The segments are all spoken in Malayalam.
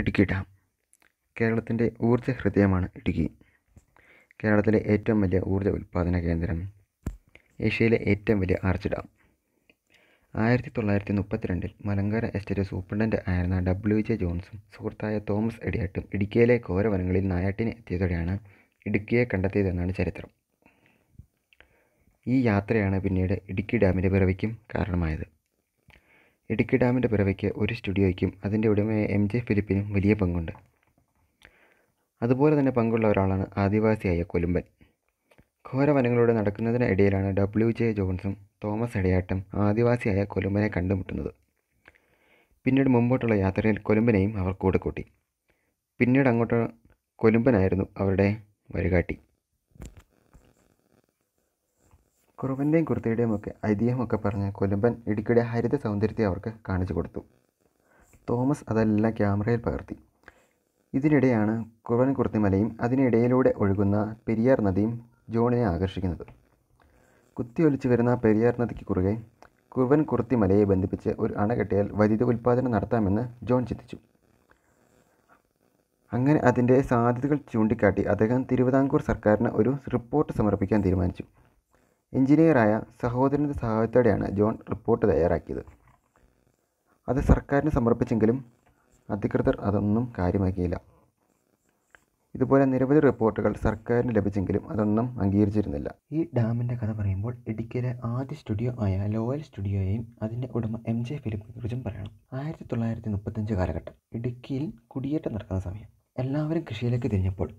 ഇടുക്കി ഡാം കേരളത്തിൻ്റെ ഊർജ ഹൃദയമാണ് ഇടുക്കി കേരളത്തിലെ ഏറ്റവും വലിയ ഊർജ്ജ ഉൽപ്പാദന കേന്ദ്രം ഏഷ്യയിലെ ഏറ്റവും വലിയ ആർച്ച് ഡാം ആയിരത്തി തൊള്ളായിരത്തി മുപ്പത്തിരണ്ടിൽ മലങ്കര എസ്റ്റേറ്റ് സൂപ്രണ്ടൻ്റ് ആയിരുന്ന ഡബ്ല്യു ജെ ജോൺസും സുഹൃത്തായ തോമസ് എഡിയട്ടും ഇടുക്കിയിലെ ഘോരവനങ്ങളിൽ നായാട്ടിനെ എത്തിയതോടെയാണ് ഇടുക്കിയെ കണ്ടെത്തിയതെന്നാണ് ചരിത്രം ഈ യാത്രയാണ് പിന്നീട് ഇടുക്കി ഡാമിൻ്റെ പിറവിക്കും കാരണമായത് ഇടുക്കി ഡാമിൻ്റെ പിറവയ്ക്ക് ഒരു സ്റ്റുഡിയോയ്ക്കും അതിൻ്റെ ഉടമയായ എം ജെ ഫിലിപ്പിനും വലിയ പങ്കുണ്ട് അതുപോലെ തന്നെ പങ്കുള്ള ഒരാളാണ് ആദിവാസിയായ കൊലുമ്പൻ ഘോര വനങ്ങളിലൂടെ നടക്കുന്നതിന് ഇടയിലാണ് ഡബ്ല്യു ജെ ജോൺസും തോമസ് എടയാട്ടും ആദിവാസിയായ കൊലുമ്പനെ കണ്ടുമുട്ടുന്നത് പിന്നീട് മുമ്പോട്ടുള്ള യാത്രയിൽ കൊലുമ്പനെയും അവർ കൂടെ കൂട്ടി പിന്നീട് അങ്ങോട്ട് കൊലുമ്പനായിരുന്നു അവരുടെ വഴികാട്ടി കുറുവൻ്റെയും കുർത്തയുടെയും ഒക്കെ ഐതിഹ്യമൊക്കെ പറഞ്ഞ് കൊലുമ്പൻ ഇടുക്കിയുടെ ഹരിത സൗന്ദര്യത്തെ അവർക്ക് കാണിച്ചു കൊടുത്തു തോമസ് അതെല്ലാം ക്യാമറയിൽ പകർത്തി ഇതിനിടെയാണ് കുറുവൻ കുർത്തിമലയും അതിനിടയിലൂടെ ഒഴുകുന്ന പെരിയാർ നദിയും ജോണിനെ ആകർഷിക്കുന്നത് കുത്തിയൊലിച്ചു വരുന്ന പെരിയാർ നദിക്ക് കുറുകെ കുറുവൻ കുർത്തിമലയെ ബന്ധിപ്പിച്ച് ഒരു അണകെട്ടിയാൽ വൈദ്യുതി ഉൽപ്പാദനം നടത്താമെന്ന് ജോൺ ചിന്തിച്ചു അങ്ങനെ അതിൻ്റെ സാധ്യതകൾ ചൂണ്ടിക്കാട്ടി അദ്ദേഹം തിരുവിതാംകൂർ സർക്കാരിന് ഒരു റിപ്പോർട്ട് സമർപ്പിക്കാൻ തീരുമാനിച്ചു എഞ്ചിനീയറായ സഹോദരൻ്റെ സഹായത്തോടെയാണ് ജോൺ റിപ്പോർട്ട് തയ്യാറാക്കിയത് അത് സർക്കാരിന് സമർപ്പിച്ചെങ്കിലും അധികൃതർ അതൊന്നും കാര്യമാക്കിയില്ല ഇതുപോലെ നിരവധി റിപ്പോർട്ടുകൾ സർക്കാരിന് ലഭിച്ചെങ്കിലും അതൊന്നും അംഗീകരിച്ചിരുന്നില്ല ഈ ഡാമിൻ്റെ കഥ പറയുമ്പോൾ ഇടുക്കിയിലെ ആദ്യ സ്റ്റുഡിയോ ആയ ലോയൽ സ്റ്റുഡിയോയെയും അതിൻ്റെ ഉടമ എം ജെ കുറിച്ചും പറയണം ആയിരത്തി തൊള്ളായിരത്തി മുപ്പത്തഞ്ച് കാലഘട്ടം ഇടുക്കിയിൽ കുടിയേറ്റം നടക്കുന്ന സമയം എല്ലാവരും കൃഷിയിലേക്ക് തിരിഞ്ഞപ്പോൾ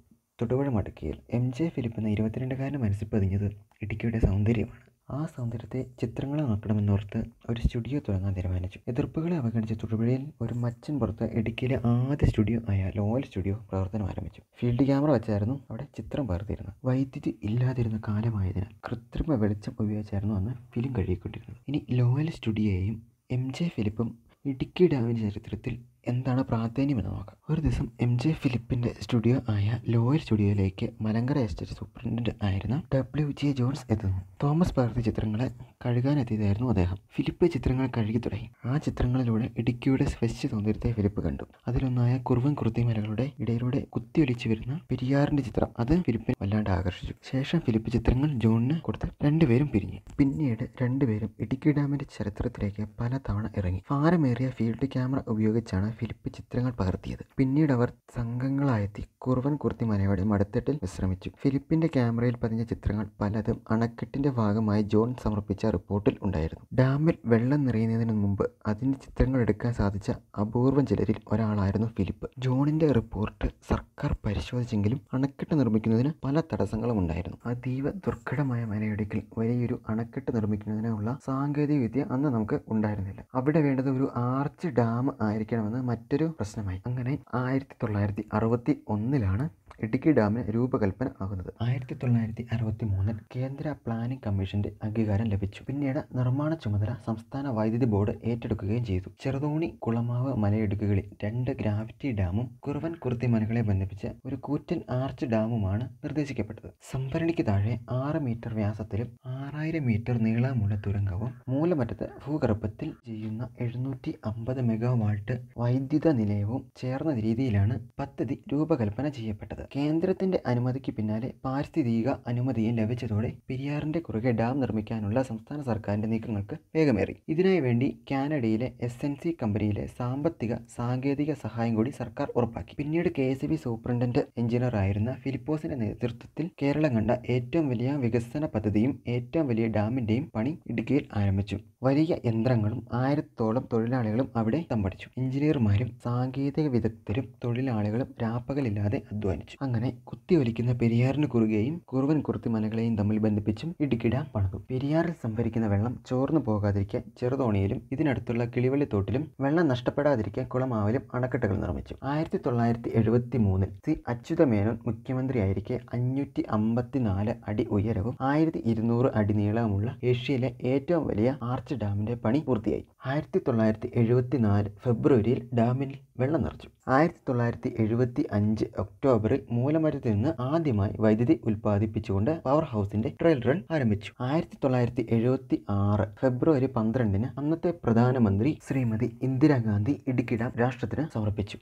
തൊടുപുഴ മടക്കിയിൽ എം ജെ ഫിലിപ്പ് എന്ന ഇരുപത്തിരണ്ടുകാരൻ്റെ മനസ്സിൽ പതിഞ്ഞത് ഇടുക്കിയുടെ സൗന്ദര്യമാണ് ആ സൗന്ദര്യത്തെ ചിത്രങ്ങളാക്കണമെന്നോർത്ത് ഒരു സ്റ്റുഡിയോ തുടങ്ങാൻ തീരുമാനിച്ചു എതിർപ്പുകളെ അവഗണിച്ച് തൊടുപുഴയിൽ ഒരു മച്ചൻ പുറത്ത് ഇടുക്കിയിലെ ആദ്യ സ്റ്റുഡിയോ ആയ ലോയൽ സ്റ്റുഡിയോ പ്രവർത്തനം ആരംഭിച്ചു ഫീൽഡ് ക്യാമറ വെച്ചായിരുന്നു അവിടെ ചിത്രം പകർത്തിയിരുന്നത് വൈദ്യുതി ഇല്ലാതിരുന്ന കാലമായതിനാൽ കൃത്രിമ വെളിച്ചം ഉപയോഗിച്ചായിരുന്നു അന്ന് ഫിലിം കഴുകിക്കൊണ്ടിരുന്നത് ഇനി ലോയൽ സ്റ്റുഡിയോയെയും എം ജെ ഫിലിപ്പും ഇടുക്കി ഡാമിൻ്റെ ചരിത്രത്തിൽ എന്താണ് പ്രാധാന്യമെന്ന് നോക്കാം ഒരു ദിവസം എം ജെ ഫിലിപ്പിൻ്റെ സ്റ്റുഡിയോ ആയ ലോയൽ സ്റ്റുഡിയോയിലേക്ക് മലങ്കര എസ്റ്റേറ്റ് സൂപ്രണ്ടൻ്റ് ആയിരുന്ന ഡബ്ല്യു ജെ ജോൺസ് എത്തുന്നു തോമസ് പകർത്തി ചിത്രങ്ങളെ കഴുകാനെത്തിയതായിരുന്നു അദ്ദേഹം ഫിലിപ്പ് ചിത്രങ്ങൾ കഴുകി തുടങ്ങി ആ ചിത്രങ്ങളിലൂടെ ഇടുക്കിയുടെ സ്പെച്ച് സൗന്ദര്യത്തെ ഫിലിപ്പ് കണ്ടു അതിലൊന്നായ കുറുവൻ കുർത്തിമലകളുടെ ഇടയിലൂടെ കുത്തിയൊലിച്ചു വരുന്ന പെരിയാറിൻ്റെ ചിത്രം അത് ഫിലിപ്പിനെ വല്ലാണ്ട് ആകർഷിച്ചു ശേഷം ഫിലിപ്പ് ചിത്രങ്ങൾ ജോണിന് കൊടുത്ത് രണ്ടുപേരും പിരിഞ്ഞു പിന്നീട് രണ്ടുപേരും ഇടുക്കി ഡാമിൻ്റെ ചരിത്രത്തിലേക്ക് പല തവണ ഇറങ്ങി ഭാരമേറിയ ഫീൽഡ് ക്യാമറ ഉപയോഗിച്ചാണ് ഫിലിപ്പ് ചിത്രങ്ങൾ പകർത്തിയത് പിന്നീട് അവർ സംഘങ്ങളായെത്തി കുറുവൻ കുർത്തി മനയുടെ മടത്തെട്ടിൽ വിശ്രമിച്ചു ഫിലിപ്പിന്റെ ക്യാമറയിൽ പതിഞ്ഞ ചിത്രങ്ങൾ പലതും അണക്കെട്ടിന്റെ ഭാഗമായി ജോൺ സമർപ്പിച്ച റിപ്പോർട്ടിൽ ഉണ്ടായിരുന്നു ഡാമിൽ വെള്ളം നിറയുന്നതിന് മുമ്പ് അതിന്റെ ചിത്രങ്ങൾ എടുക്കാൻ സാധിച്ച അപൂർവം ചിലരിൽ ഒരാളായിരുന്നു ഫിലിപ്പ് ജോണിന്റെ റിപ്പോർട്ട് സർക്കാർ പരിശോധിച്ചെങ്കിലും അണക്കെട്ട് നിർമ്മിക്കുന്നതിന് പല തടസ്സങ്ങളും ഉണ്ടായിരുന്നു അതീവ ദുർഘടമായ മലയിടുക്കിൽ വലിയൊരു അണക്കെട്ട് നിർമ്മിക്കുന്നതിനുള്ള സാങ്കേതിക വിദ്യ അന്ന് നമുക്ക് ഉണ്ടായിരുന്നില്ല അവിടെ വേണ്ടത് ഒരു ആർച്ച് ഡാം ആയിരിക്കണമെന്ന് മറ്റൊരു പ്രശ്നമായി അങ്ങനെ ആയിരത്തി തൊള്ളായിരത്തി അറുപത്തി ഒന്നിലാണ് ഇടുക്കി ഡാമിന് രൂപകൽപ്പന ആകുന്നത് ആയിരത്തി തൊള്ളായിരത്തി അറുപത്തി മൂന്നിൽ കേന്ദ്ര പ്ലാനിംഗ് കമ്മീഷന്റെ അംഗീകാരം ലഭിച്ചു പിന്നീട് നിർമ്മാണ ചുമതല സംസ്ഥാന വൈദ്യുതി ബോർഡ് ഏറ്റെടുക്കുകയും ചെയ്തു ചെറുതോണി കുളമാവ് മലയിടുക്കുകളിൽ രണ്ട് ഗ്രാവിറ്റി ഡാമും കുറുവൻ മലകളെ ബന്ധിപ്പിച്ച് ഒരു കൂറ്റൻ ആർച്ച് ഡാമുമാണ് നിർദ്ദേശിക്കപ്പെട്ടത് സംഭരണിക്ക് താഴെ ആറ് മീറ്റർ വ്യാസത്തിലും ആറായിരം മീറ്റർ നീളമുള്ള തുരങ്കവും മൂലമറ്റത്ത് ഭൂഗർഭത്തിൽ ചെയ്യുന്ന എഴുന്നൂറ്റി അമ്പത് മെഗാവാൾട്ട് വൈദ്യുത നിലയവും ചേർന്ന രീതിയിലാണ് പദ്ധതി രൂപകൽപ്പന ചെയ്യപ്പെട്ടത് കേന്ദ്രത്തിന്റെ അനുമതിക്ക് പിന്നാലെ പാരിസ്ഥിതിക അനുമതിയും ലഭിച്ചതോടെ പെരിയാറിന്റെ കുറുകെ ഡാം നിർമ്മിക്കാനുള്ള സംസ്ഥാന സർക്കാരിന്റെ നീക്കങ്ങൾക്ക് വേഗമേറി ഇതിനായി വേണ്ടി കാനഡയിലെ എസ് എൻ സി കമ്പനിയിലെ സാമ്പത്തിക സാങ്കേതിക സഹായം കൂടി സർക്കാർ ഉറപ്പാക്കി പിന്നീട് K S B superintendent engineer ആയിരുന്ന ഫിലിപ്പോസിന്റെ നേതൃത്വത്തിൽ കേരളം കണ്ട ഏറ്റവും വലിയ വികസന പദ്ധതിയും ഏറ്റവും വലിയ ഡാമിന്റെയും പണി ഇടുക്കിയിൽ ആരംഭിച്ചു വലിയ യന്ത്രങ്ങളും ആയിരത്തോളം തൊഴിലാളികളും അവിടെ തമ്പടിച്ചു എഞ്ചിനീയർമാരും സാങ്കേതിക വിദഗ്ധരും തൊഴിലാളികളും രാപ്പകലില്ലാതെ അധ്വാനിച്ചു ആരംഭിച്ചു അങ്ങനെ ഒലിക്കുന്ന പെരിയാറിന് കുറുകയും കുറുവൻ കുർത്തിമലകളെയും തമ്മിൽ ബന്ധിപ്പിച്ചും ഇടുക്കി ഡാം പണിതു പെരിയാറിൽ സംഭരിക്കുന്ന വെള്ളം ചോർന്നു പോകാതിരിക്കാൻ ചെറുതോണിയിലും ഇതിനടുത്തുള്ള തോട്ടിലും വെള്ളം നഷ്ടപ്പെടാതിരിക്കാൻ കുളമാവലും അണക്കെട്ടുകൾ നിർമ്മിച്ചു ആയിരത്തി തൊള്ളായിരത്തി എഴുപത്തി മൂന്നിൽ സി അച്യുതമേനോൻ മുഖ്യമന്ത്രിയായിരിക്കെ അഞ്ഞൂറ്റി അമ്പത്തിനാല് അടി ഉയരവും ആയിരത്തി ഇരുന്നൂറ് അടി നീളവുമുള്ള ഏഷ്യയിലെ ഏറ്റവും വലിയ ആർച്ച് ഡാമിന്റെ പണി പൂർത്തിയായി ആയിരത്തി തൊള്ളായിരത്തി എഴുപത്തിനാല് ഫെബ്രുവരിയിൽ ഡാമിൽ വെള്ളം നിറച്ചു ആയിരത്തി തൊള്ളായിരത്തി എഴുപത്തി അഞ്ച് ഒക്ടോബറിൽ മൂലമറ്റത്തിൽ നിന്ന് ആദ്യമായി വൈദ്യുതി ഉൽപ്പാദിപ്പിച്ചുകൊണ്ട് പവർ ഹൗസിന്റെ ട്രയൽ റൺ ആരംഭിച്ചു ആയിരത്തി തൊള്ളായിരത്തി എഴുപത്തി ആറ് ഫെബ്രുവരി പന്ത്രണ്ടിന് അന്നത്തെ പ്രധാനമന്ത്രി ശ്രീമതി ഇന്ദിരാഗാന്ധി ഇടുക്കി ഡാം രാഷ്ട്രത്തിന് സമർപ്പിച്ചു